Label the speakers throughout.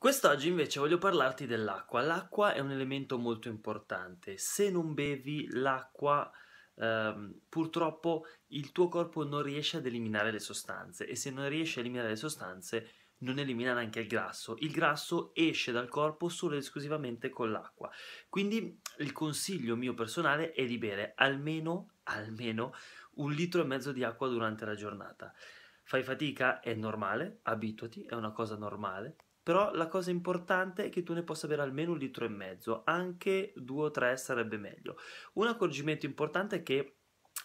Speaker 1: Quest'oggi invece voglio parlarti dell'acqua. L'acqua è un elemento molto importante. Se non bevi l'acqua, ehm, purtroppo il tuo corpo non riesce ad eliminare le sostanze e se non riesce a eliminare le sostanze non elimina neanche il grasso. Il grasso esce dal corpo solo ed esclusivamente con l'acqua. Quindi il consiglio mio personale è di bere almeno, almeno un litro e mezzo di acqua durante la giornata. Fai fatica? È normale, abituati, è una cosa normale, però la cosa importante è che tu ne possa bere almeno un litro e mezzo, anche due o tre sarebbe meglio. Un accorgimento importante è che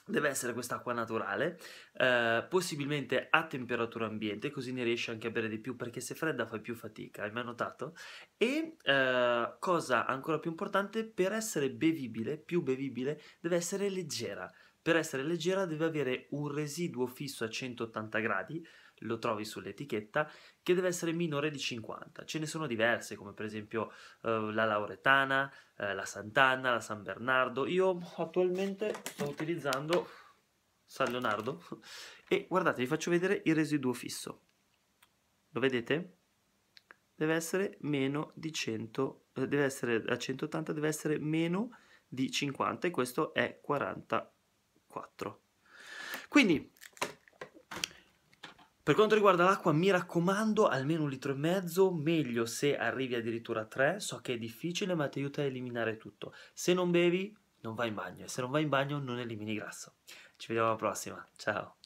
Speaker 1: deve essere quest'acqua naturale, eh, possibilmente a temperatura ambiente, così ne riesci anche a bere di più perché se fredda fai più fatica, hai mai notato? E eh, cosa ancora più importante, per essere bevibile, più bevibile, deve essere leggera. Per essere leggera deve avere un residuo fisso a 180 gradi, lo trovi sull'etichetta, che deve essere minore di 50. Ce ne sono diverse, come per esempio eh, la Lauretana, eh, la Sant'Anna, la San Bernardo. Io attualmente sto utilizzando San Leonardo e guardate, vi faccio vedere il residuo fisso. Lo vedete? Deve essere meno di 100, eh, deve essere a 180, deve essere meno di 50 e questo è 40 4. Quindi, per quanto riguarda l'acqua, mi raccomando, almeno un litro e mezzo, meglio se arrivi addirittura a 3, so che è difficile, ma ti aiuta a eliminare tutto. Se non bevi, non vai in bagno, e se non vai in bagno, non elimini grasso. Ci vediamo alla prossima, ciao!